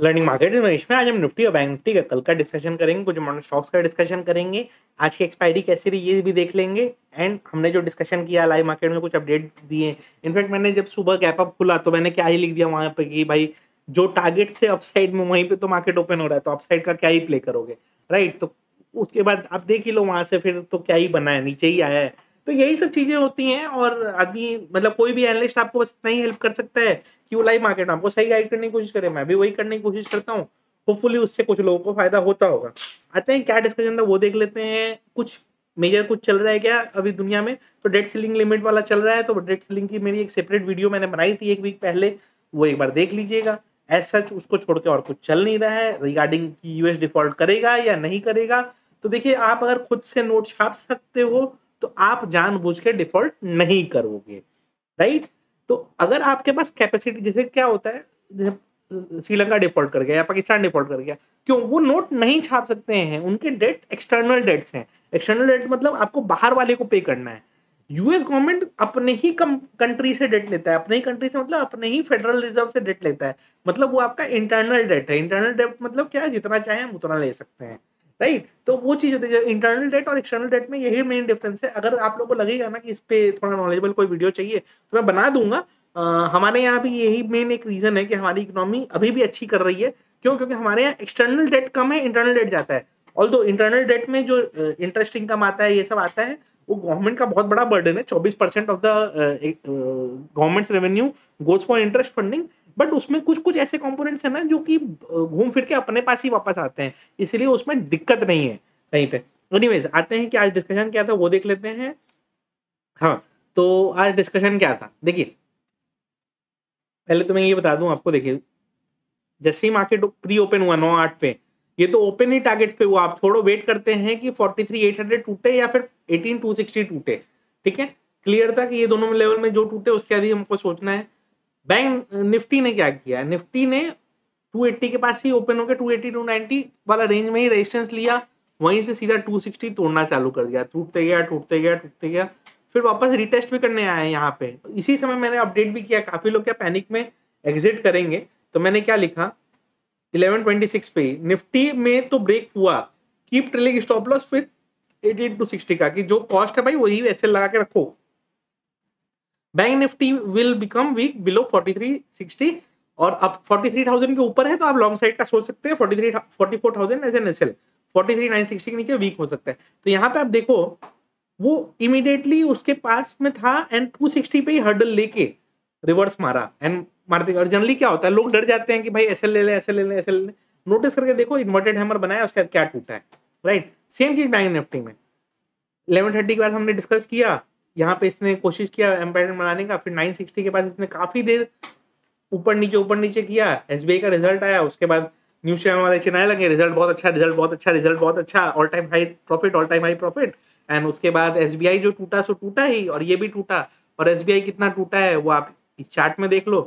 learning market में इसमें आज हम निफ्टी और बैंक निफ्टी का कल का डिस्कशन करेंगे कुछ मॉडल स्टॉक्स का डिस्कशन करेंगे आज की एक्सपायरी कैसी रही ये भी देख लेंगे एंड हमने जो डिस्कशन किया लाइव मार्केट में कुछ अपडेट दिए इनफैक्ट मैंने जब सुबह गैप अप खुला तो मैंने क्या ही लिख दिया वहाँ पर कि भाई जो टारगेट से अपसाइड में वहीं पर तो मार्केट ओपन हो रहा है तो अपसाइड का क्या ही प्ले करोगे राइट तो उसके बाद आप देख ही लो वहाँ से फिर तो क्या ही बना है नीचे ही आया है तो यही सब चीज़ें होती हैं और आदमी मतलब कोई भी एनालिस्ट आपको बस इतना ही हेल्प कर सकता है कि वो लाइव मार्केट आपको सही गाइड करने की कोशिश करे मैं भी वही करने की कोशिश करता हूँ होपफुली उससे कुछ लोगों को फायदा होता होगा आते हैं क्या डिस्कशन था वो देख लेते हैं कुछ मेजर कुछ चल रहा है क्या अभी दुनिया में तो डेट सीलिंग लिमिट वाला चल रहा है तो डेट सीलिंग की मेरी एक सेपरेट वीडियो मैंने बनाई थी एक वीक पहले वो एक बार देख लीजिएगा एज सच उसको छोड़ के और कुछ चल नहीं रहा है रिगार्डिंग यूएस डिफॉल्ट करेगा या नहीं करेगा तो देखिए आप अगर खुद से नोट छाप सकते हो तो आप जानबूझ के डिफॉल्ट नहीं करोगे राइट तो अगर आपके पास कैपेसिटी जैसे क्या होता है जैसे श्रीलंका डिफॉल्ट कर गया या पाकिस्तान डिफॉल्ट कर गया क्यों वो नोट नहीं छाप सकते हैं उनके डेट एक्सटर्नल डेट्स हैं एक्सटर्नल डेट मतलब आपको बाहर वाले को पे करना है यूएस गवर्नमेंट अपने ही कम कंट्री से डेट लेता है अपने ही कंट्री से मतलब अपने ही फेडरल रिजर्व से डेट लेता है मतलब वो आपका इंटरनल डेट है इंटरनल डेट मतलब क्या है जितना चाहे हम उतना ले सकते हैं राइट तो वो चीज होती है इंटरनल डेट और एक्सटर्नल डेट में यही मेन डिफरेंस है अगर आप लोग को लगेगा ना कि इस पे थोड़ा नॉलेजेबल कोई वीडियो चाहिए तो मैं बना दूंगा आ, हमारे यहाँ भी यही मेन एक रीजन है कि हमारी इकोनॉमी अभी भी अच्छी कर रही है क्यों क्योंकि हमारे यहाँ एक्सटर्नल डेट कम है इंटरनल डेट जाता है ऑल इंटरनल डेट में जो इंटरेस्ट इनकम आता है ये सब आता है वो गवर्नमेंट का बहुत बड़ा बर्डन है चौबीस percent of the government's revenue goes for interest funding but उसमें कुछ कुछ ऐसे कॉम्पोनेंट्स हैं ना जो कि घूम फिर के अपने पास ही वापस आते हैं इसलिए उसमें दिक्कत नहीं है कहीं पे एनीवेज आते हैं कि आज डिस्कशन क्या था वो देख लेते हैं हाँ तो आज डिस्कशन क्या था देखिए पहले तो मैं ये बता दूं आपको देखिए जैसे ही मार्केट प्री ओपन हुआ नौ आठ पे ये तो ओपन ही टारगेट पे हुआ आप छोड़ो वेट करते हैं कि फोर्टी थ्री एट हंड्रेड टूटे या फिर एटीन टू सिक्सटी टूटे ठीक है क्लियर था कि ये दोनों लेवल में जो टूटे उसके आदि हमको सोचना है बैंक निफ्टी ने क्या किया है निफ्टी ने 280 के पास ही ओपन होकर 280 290 वाला रेंज में ही रेजिस्टेंस लिया वहीं से सीधा 260 तोड़ना चालू कर दिया टूटते गया टूटते गया टूटते गया फिर वापस रिटेस्ट भी करने आए हैं यहाँ पे इसी समय मैंने अपडेट भी किया काफ़ी लोग क्या पैनिक में एग्जिट करेंगे तो मैंने क्या लिखा 1126 पे निफ्टी में तो ब्रेक हुआ कीप ट्रेलिंग स्टॉप लॉस फिर एटी टू 60 का कि जो कॉस्ट है भाई वही वैसे लगा के रखो bank Nifty will become weak below 4360 और अब 43,000 के ऊपर है तो आप लॉन्ग साइड का सोच सकते हैं 43 44,000 एज एन एस एल 43,960 के नीचे वीक हो सकता है तो यहाँ पे आप देखो वो इमिडिएटली उसके पास में था एंड सिक्सटी पे ही हर्डल लेके रिवर्स मारा एंड मारते और जनरली क्या होता है लोग डर जाते हैं कि भाई एस एल ले लें एस एल ले लें एस एल ले लें नोटिस करके देखो इन्वर्टेड हैमर बनाया उसके बाद क्या टूटा है राइट सेम चीज बैंक निफ्टी में इलेवन थर्टी के बाद हमने डिस्कस किया यहाँ पे इसने कोशिश किया एम्पायर बनाने का फिर 960 के बाद इसने काफी देर ऊपर नीचे ऊपर नीचे किया एस का रिजल्ट आया उसके बाद न्यूज चैनल वाले चिनाए लगे रिजल्ट बहुत अच्छा रिजल्ट बहुत अच्छा रिजल्ट बहुत अच्छा all time high profit all time high profit and उसके बाद एस जो टूटा सो टूटा ही और ये भी टूटा और एस कितना टूटा है वो आप इस चार्ट में देख लो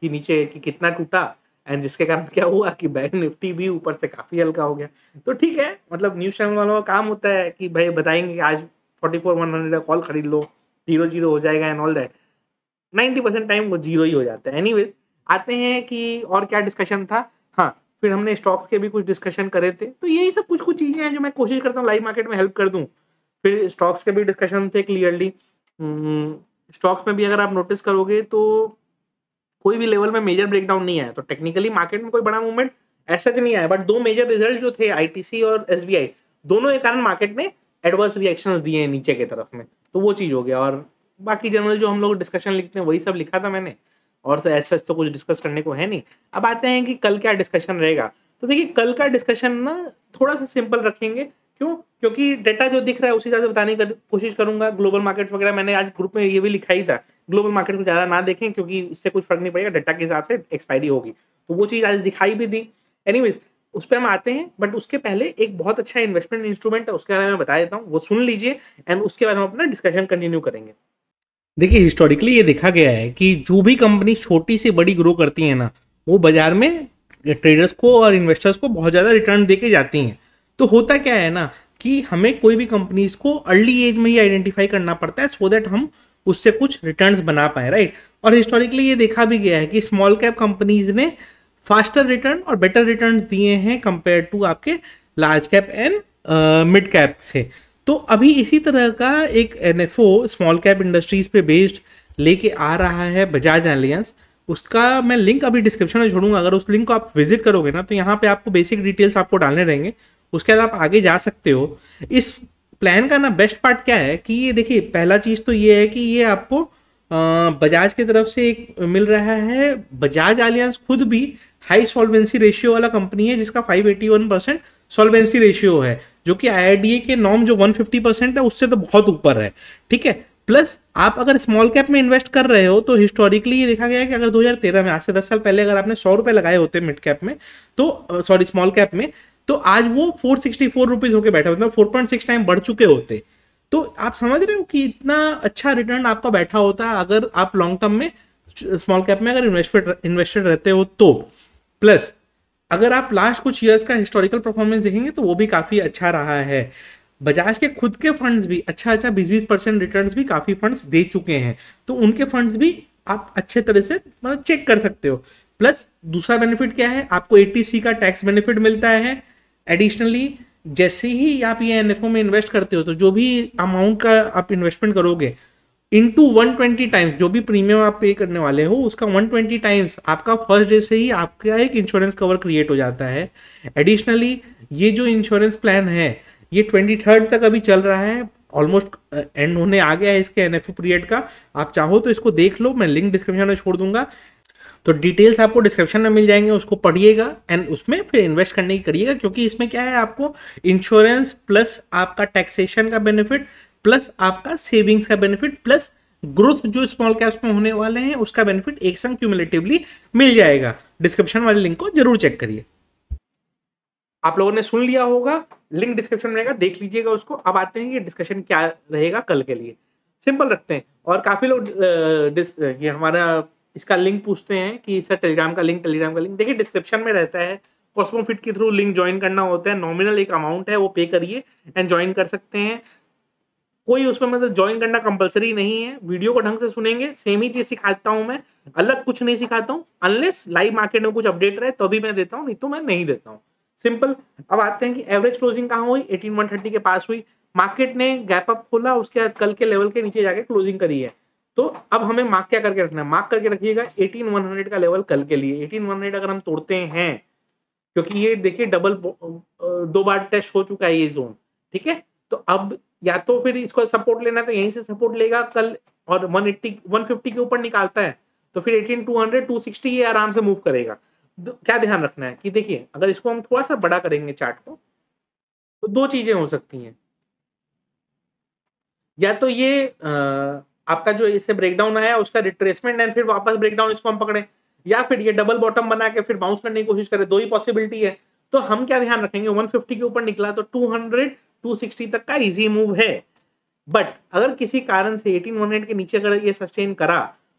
कि नीचे कि कितना टूटा एंड जिसके कारण क्या हुआ कि बैंक निफ्टी भी ऊपर से काफ़ी हल्का हो गया तो ठीक है मतलब न्यूज़ चैनल वालों का काम होता है कि भाई बताएंगे आज फोर्टी फोर वन हंड्रेड का कॉल खरीद लो जीरो जीरो हो जाएगा and all that ninety percent time वो जीरो ही हो जाता है एनी आते हैं कि और क्या डिस्कशन था हाँ फिर हमने स्टॉक्स के भी कुछ डिस्कशन करे थे तो यही सब कुछ कुछ चीज़ें हैं जो मैं कोशिश करता हूँ लाइव मार्केट में हेल्प कर दूँ फिर स्टॉक्स के भी डिस्कशन थे क्लियरली हम्म, स्टॉक्स में भी अगर आप नोटिस करोगे तो कोई भी लेवल में मेजर ब्रेकडाउन नहीं आया तो टेक्निकली मार्केट में कोई बड़ा मूवमेंट ऐसा तो नहीं आया बट दो मेजर रिजल्ट जो थे आईटीसी और एसबीआई दोनों के कारण मार्केट में एडवर्स रिएक्शंस दिए हैं नीचे की तरफ में तो वो चीज़ हो गया और बाकी जनरल जो हम लोग डिस्कशन लिखते हैं वही सब लिखा था मैंने और सच सच तो कुछ डिस्कस करने को है नहीं अब आते हैं कि कल क्या डिस्कशन रहेगा तो देखिए कल का डिस्कशन ना थोड़ा सा सिंपल रखेंगे क्यों क्योंकि डेटा जो दिख रहा है उसी हिसाब से बताने की कोशिश करूंगा ग्लोबल मार्केट वगैरह मैंने आज ग्रुप में ये भी लिखा ही था ग्लोबल मार्केट को ज़्यादा ना देखें क्योंकि इससे कुछ फर्क नहीं पड़ेगा डेटा के हिसाब से एक्सपायरी होगी तो वो चीज़ आज दिखाई भी दी एनी उस पर हम आते हैं बट उसके पहले एक बहुत अच्छा इन्वेस्टमेंट इंस्ट्रूमेंट है उसके बारे में बता देता हूँ वो सुन लीजिए एंड उसके बाद हम अपना डिस्कशन कंटिन्यू करेंगे देखिए हिस्टोरिकली ये देखा गया है कि जो भी कंपनी छोटी से बड़ी ग्रो करती है ना वो बाजार में ट्रेडर्स को और इन्वेस्टर्स को बहुत ज़्यादा रिटर्न दे के जाती हैं तो होता क्या है ना कि हमें कोई भी कंपनीज को अर्ली एज में ही आइडेंटिफाई करना पड़ता है सो दैट हम उससे कुछ रिटर्न्स बना पाए राइट और हिस्टोरिकली ये देखा भी गया है कि स्मॉल कैप कंपनीज ने फास्टर रिटर्न और बेटर रिटर्न दिए हैं कंपेयर टू आपके large cap and mid cap से तो अभी इसी तरह का एक एन स्मॉल कैप इंडस्ट्रीज पे बेस्ड लेके आ रहा है बजाज एलियंस उसका मैं लिंक अभी डिस्क्रिप्शन में छोड़ूंगा अगर उस लिंक को आप विजिट करोगे ना तो यहाँ पे आपको बेसिक डिटेल्स आपको डालने रहेंगे उसके बाद आप आगे जा सकते हो इस प्लान का ना बेस्ट पार्ट क्या है कि ये देखिए पहला चीज़ तो ये है कि ये आपको बजाज की तरफ से एक मिल रहा है बजाज आलियांस खुद भी हाई सॉल्वेंसी रेशियो वाला कंपनी है जिसका 581 परसेंट सॉल्वेंसी रेशियो है जो कि आई के नॉर्म जो 150 परसेंट है उससे तो बहुत ऊपर है ठीक है प्लस आप अगर स्मॉल कैप में इन्वेस्ट कर रहे हो तो हिस्टोरिकली ये देखा गया है कि अगर 2013 में आज से 10 साल पहले अगर आपने सौ रुपये लगाए होते मिड कैप में तो सॉरी स्मॉल कैप में तो आज वो फोर सिक्सटी फोर रुपीज़ होकर बैठे मतलब फोर पॉइंट सिक्स टाइम बढ़ चुके होते तो आप समझ रहे हो कि इतना अच्छा रिटर्न आपका बैठा होता है अगर आप लॉन्ग टर्म में स्मॉल कैप में अगर इन्वेस्टेड इन्वेस्टेड रहते हो तो प्लस अगर आप लास्ट कुछ ईयर्स का हिस्टोरिकल परफॉर्मेंस देखेंगे तो वो भी काफ़ी अच्छा रहा है बजाज के खुद के फंड्स भी अच्छा अच्छा बीस बीस परसेंट रिटर्न भी काफ़ी फंड्स दे चुके हैं तो उनके फंड्स भी आप अच्छे तरह से मतलब चेक कर सकते हो प्लस दूसरा बेनिफिट क्या है आपको एटीसी का टैक्स बेनिफिट मिलता है एडिशनली जैसे ही आप ये एन में इन्वेस्ट करते हो तो जो भी अमाउंट का आप इन्वेस्टमेंट करोगे into one twenty times जो भी प्रीमियम आप पे करने वाले हो उसका वन ट्वेंटी टाइम्स आपका फर्स्ट डे से ही आपका एक इंश्योरेंस कवर क्रिएट हो जाता है एडिशनली ये जो इंश्योरेंस प्लान है ये ट्वेंटी थर्ड तक अभी चल रहा है ऑलमोस्ट एंड uh, होने आ गया है इसके एन पीरियड का आप चाहो तो इसको देख लो मैं लिंक डिस्क्रिप्शन में छोड़ दूंगा तो डिटेल्स आपको डिस्क्रिप्शन में मिल जाएंगे उसको पढ़िएगा एंड उसमें फिर इन्वेस्ट करने की करिएगा क्योंकि इसमें क्या है आपको इंश्योरेंस प्लस आपका टैक्सेशन का बेनिफिट प्लस आपका सेविंग्स का बेनिफिट प्लस ग्रोथ जो स्मॉल कैप्स में होने वाले हैं उसका बेनिफिट एक संग क्यूमुलेटिवली मिल जाएगा डिस्क्रिप्शन वाले लिंक को जरूर चेक करिए आप लोगों ने सुन लिया होगा लिंक डिस्क्रिप्शन में रहेगा देख लीजिएगा उसको अब आते हैं कि डिस्कशन क्या रहेगा कल के लिए सिंपल रखते हैं और काफी लोग ये हमारा इसका लिंक पूछते हैं कि सर टेलीग्राम का लिंक टेलीग्राम का लिंक देखिए डिस्क्रिप्शन में रहता है कॉस्मोफिट के थ्रू लिंक ज्वाइन करना होता है नॉमिनल एक अमाउंट है वो पे करिए एंड ज्वाइन कर सकते हैं कोई उसमें मतलब ज्वाइन करना कंपलसरी नहीं है वीडियो को ढंग से सुनेंगे सेम ही चीज सिखाता हूँ मैं अलग कुछ नहीं सिखाता हूँ अनलेस लाइव मार्केट में कुछ अपडेट रहे तभी तो मैं देता हूँ नहीं तो मैं नहीं देता हूँ सिंपल अब आते हैं कि एवरेज क्लोजिंग कहाँ हुई एटीन के पास हुई मार्केट ने गैप अप खोला उसके बाद कल के लेवल के नीचे जाके क्लोजिंग करी है तो अब हमें मार्क क्या करके रखना है मार्क करके रखिएगा एटीन वन हंड्रेड का लेवल कल के लिए एटीन वन हंड्रेड अगर हम तोड़ते हैं क्योंकि ये देखिए डबल दो बार टेस्ट हो चुका है ये जोन ठीक है तो अब या तो फिर इसको सपोर्ट लेना तो यहीं से सपोर्ट लेगा कल और 180 150 के ऊपर निकालता है तो फिर 18 200 260 ये आराम से मूव करेगा क्या ध्यान रखना है कि देखिए अगर इसको हम थोड़ा सा बड़ा करेंगे चार्ट को तो दो चीजें हो सकती हैं या तो ये आ, आपका जो इससे ब्रेकडाउन आया उसका रिट्रेसमेंट एंड फिर वापस ब्रेकडाउन इसको हम पकड़े या फिर ये डबल बॉटम बना के फिर बाउंस करने की कोशिश करें दो ही पॉसिबिलिटी है तो हम क्या ध्यान रखेंगे 150 के ऊपर निकला तो 200 260 तक का इजी मूव है बट अगर किसी कारण से 1800 के नीचे अगर ये सस्टेन करा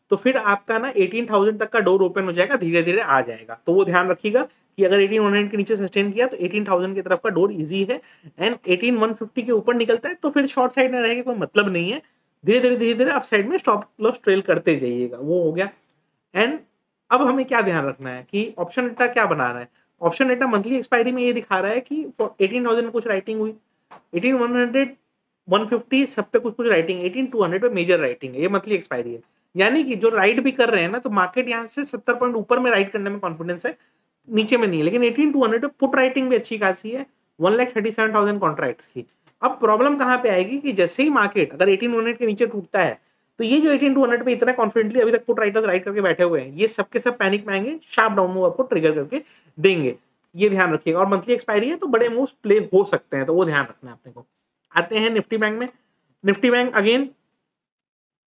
तो फिर आपका ना 18,000 तक का डोर ओपन हो जाएगा धीरे धीरे आ जाएगा तो वो ध्यान रखिएगा कि अगर 1800 के नीचे सस्टेन किया तो 18,000 की तरफ का डोर इजी है एंड 18,150 के ऊपर निकलता है तो फिर शॉर्ट साइड में रहेगा कोई मतलब नहीं है धीरे धीरे धीरे धीरे आप साइड में स्टॉप लॉस ट्रेल करते जाइएगा वो हो गया एंड अब हमें क्या ध्यान रखना है कि ऑप्शन डेटा क्या बना रहा है ऑप्शन डेटा मंथली एक्सपायरी में ये दिखा रहा है कि एटीन थाउजेंड कुछ राइटिंग हुई eighteen one hundred one fifty सब पे कुछ कुछ राइटिंग एटीन टू हंड्रेड पे मेजर राइटिंग है ये मंथली एक्सपायरी है यानी कि जो राइड भी कर रहे हैं ना तो मार्केट यहाँ से सत्तर पॉइंट ऊपर में राइड करने में कॉन्फिडेंस है नीचे में नहीं है लेकिन एटीन टू हंड्रेड पे पुट राइटिंग भी अच्छी खासी है one lakh thirty seven thousand contracts की अब प्रॉब्लम कहाँ पे आएगी कि जैसे ही मार्केट अगर 1800 के नीचे टूटता है तो ये जो 1800 पे इतना कॉन्फिडेंटली अभी तक पुट राइटर्स राइट करके बैठे हुए हैं ये सबके सब पैनिक में आएंगे शार्प डाउन मूव आपको ट्रिगर करके देंगे ये ध्यान रखिएगा और मंथली एक्सपायरी है तो बड़े मूव प्ले हो सकते हैं तो वो ध्यान रखना है अपने को आते हैं निफ्टी बैंक में Nifty bank again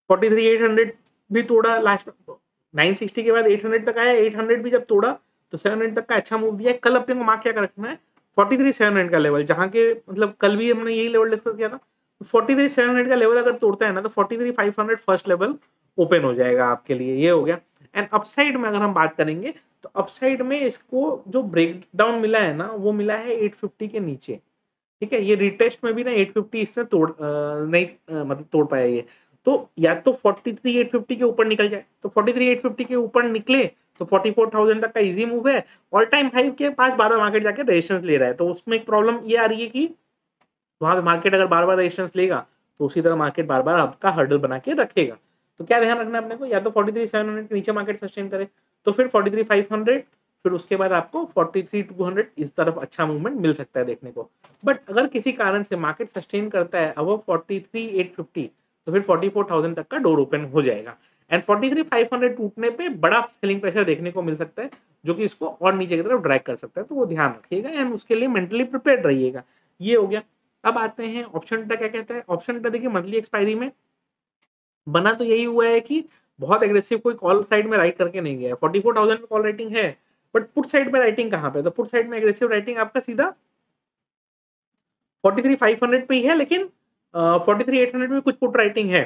forty three eight hundred भी तोड़ा लास्ट नाइन सिक्सटी के बाद एट हंड्रेड तक आया एट हंड्रेड भी जब तोड़ा तो सेवन हंड्रेड तक का अच्छा मूव दिया कल अपने को मार्क क्या रखना है फोर्टी थ्री सेवन हंड्रेड का लेवल जहाँ के मतलब कल भी हमने यही लेवल डिस्कस किया था फोर्टी थ्री सेवन हंड्रेड का लेवल अगर तोड़ता है ना तो forty three five hundred first level open हो जाएगा आपके लिए ये हो गया एंड अपसाइड में अगर हम बात करेंगे तो अपसाइड में इसको जो ब्रेकडाउन मिला है ना वो मिला है एट फिफ्टी के नीचे ठीक है ये रिटेस्ट में भी ना एट फिफ्टी इसने तोड़ आ, नहीं आ, मतलब तोड़ पाया ये तो या तो फोर्टी थ्री एट फिफ्टी के ऊपर निकल जाए तो फोर्टी थ्री एट फिफ्टी के ऊपर निकले तो 44,000 तक का इजी मूव है ऑल टाइम हाई के पास बार बार मार्केट जाके रेजिस्टेंस ले रहा है तो उसमें एक प्रॉब्लम ये आ रही है कि वहां मार्केट अगर बार बार रेजिस्टेंस लेगा तो उसी तरह मार्केट बार बार आपका हर्डल बना के रखेगा तो क्या ध्यान रखना अपने को या तो फोर्टी थ्री सेवन हंड्रेड के नीचे मार्केट सस्टेन करे तो फिर फोर्टी थ्री फाइव हंड्रेड फिर उसके बाद आपको फोर्टी थ्री टू हंड्रेड इस तरफ अच्छा मूवमेंट मिल सकता है देखने को बट अगर किसी कारण से मार्केट सस्टेन करता है अब फोर्टी थ्री एट फिफ्टी तो फिर फोर्टी फोर थाउजेंड तक का डोर ओपन हो जाएगा and forty three five hundred टूटने पे बड़ा सेलिंग प्रेशर देखने को मिल सकता है जो कि इसको और नीचे की तरफ ड्रैग कर सकता है तो वो ध्यान रखिएगा एंड उसके लिए मेंटली प्रिपेयर रहिएगा ये हो गया अब आते हैं ऑप्शन टा क्या कहता है ऑप्शन टा देखिए मंथली एक्सपायरी में बना तो यही हुआ है कि बहुत एग्रेसिव कोई कॉल साइड में राइट करके नहीं गया है फोर्टी फोर थाउजेंड में कॉल राइटिंग है बट पुट साइड में राइटिंग कहाँ पे तो पुट साइड में एग्रेसिव राइटिंग आपका सीधा फोर्टी थ्री फाइव हंड्रेड पे ही है लेकिन फोर्टी थ्री एट हंड्रेड में कुछ पुट राइटिंग है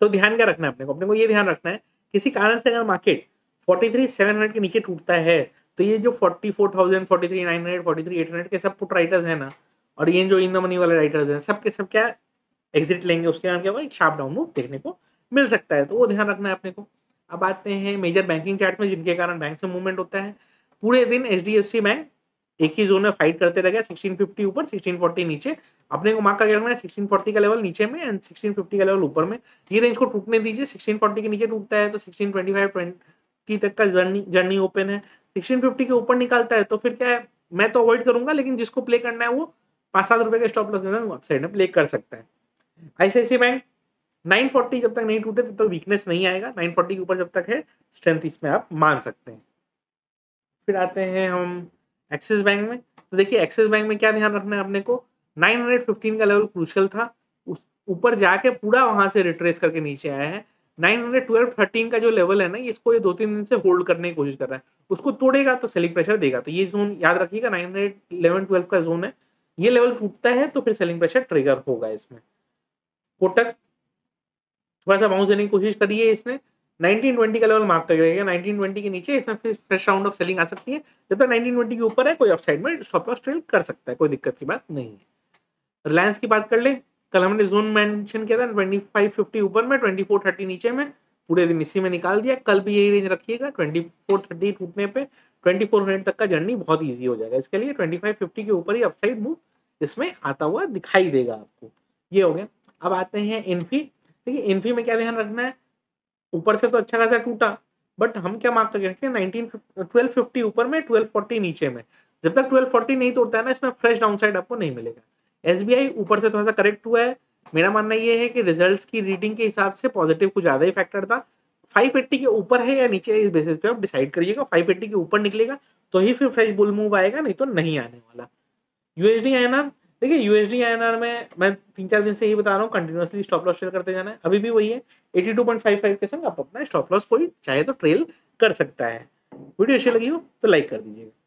तो ध्यान क्या रखना है अपने को अपने को ये ध्यान रखना है किसी कारण से अगर market forty three seven hundred के नीचे टूटता है तो ये जो forty four thousand forty three nine hundred forty three eight hundred के सब पुट राइटर्स हैं ना और ये जो इन द मनी वाले राइटर्स हैं सब के सब क्या एग्जिट लेंगे उसके कारण क्या होगा एक शार्प डाउन मूव देखने को मिल सकता है तो वो ध्यान रखना है अपने को अब आते हैं मेजर बैंकिंग चार्ट में जिनके कारण बैंक से मूवमेंट होता है पूरे दिन एच बैंक एक ही जोन में फाइट करते रह गए सिक्सटीन फिफ्टी ऊपर सिक्सटीन फोर्टी नीचे अपने को मार्क करके है सिक्सटीन फोर्टी का लेवल नीचे में एंड सिक्सटीन फिफ्टी का लेवल ऊपर में ये रेंज को टूटने दीजिए सिक्सटीन फोर्टी के नीचे टूटता है तो सिक्सटीन ट्वेंटी फाइव ट्वेंटी तक का जर्नी जर्नी ओपन है सिक्सटीन फिफ्टी के ऊपर निकालता है तो फिर क्या है मैं तो अवॉइड करूंगा लेकिन जिसको प्ले करना है वो पाँच सात रुपये का स्टॉप लॉस अपसाइड में प्ले कर सकता है ऐसे बैंक फोर्टी जब तक नहीं टूटे तब तक वीकनेस नहीं आएगा फोर्टी के ऊपर जब तक है स्ट्रेंथ इसमें आप मान सकते हैं फिर आते हैं हम एक्सिस बैंक में तो देखिए एक्सिस बैंक में क्या ध्यान रखना है अपने को 915 का लेवल क्रूशल था ऊपर जाके पूरा वहां से रिट्रेस करके नीचे आया है 912 13 का जो लेवल है ना इसको ये दो तीन दिन से होल्ड करने की कोशिश कर रहा है उसको तोड़ेगा तो सेलिंग प्रेशर देगा तो ये जोन याद रखिएगा हंड्रेड ट्वेल्व का जोन है ये लेवल टूटता है तो फिर सेलिंग प्रेशर ट्रिगर होगा इसमें कोटक थोड़ा सा बाउंस देने की कोशिश करी है इसने 1920 का लेवल मार्क कर रहेगा 1920 के नीचे इसमें फिर फ्रेश राउंड ऑफ सेलिंग आ सकती है जब तक 1920 के ऊपर है कोई अपसाइड में स्टॉप लॉस ट्रेड कर सकता है कोई दिक्कत की बात नहीं है रिलायंस की बात कर ले कल हमने जोन मेंशन किया था 2550 ऊपर में 2430 नीचे में पूरे दिन इसी में निकाल दिया कल भी यही रेंज रखिएगा थर्टी टूटने फोर हंड्रेड तक का जर्नी बहुत ईजी हो जाएगा इसके लिए फिफ्टी के ऊपर ही अपसाइड मूव इसमें आता हुआ दिखाई देगा आपको ये हो गया अब आते हैं इन्फी देखिए इन्फी में क्या ध्यान रखना है ऊपर से तो अच्छा खासा टूटा बट हम क्या मार्क लगे रखे नाइनटीन ट्वेल्व फिफ्टी ऊपर में ट्वेल्व फोर्टी नीचे में जब तक ट्वेल्व फोर्टी नहीं तोड़ता है ना इसमें फ्रेश डाउन साइड आपको नहीं मिलेगा एस ऊपर से थोड़ा सा करेक्ट हुआ है मेरा मानना ये है कि रिजल्ट्स की रीडिंग के हिसाब से पॉजिटिव कुछ ज़्यादा ही फैक्टर था 580 के ऊपर है या नीचे है इस बेसिस पे आप डिसाइड करिएगा 580 के ऊपर निकलेगा तो ही फिर फ्रेश बुल मूव आएगा नहीं तो नहीं आने वाला यूएसडी है ना देखिए यूएसडी आई में मैं तीन चार दिन से यही बता रहा हूँ कंटिन्यूसली स्टॉप लॉस ट्रेल करते जाना है अभी भी वही है eighty two point five five के संग आप अपना स्टॉप लॉस कोई चाहे तो ट्रेल कर सकता है वीडियो अच्छी लगी हो तो लाइक कर दीजिएगा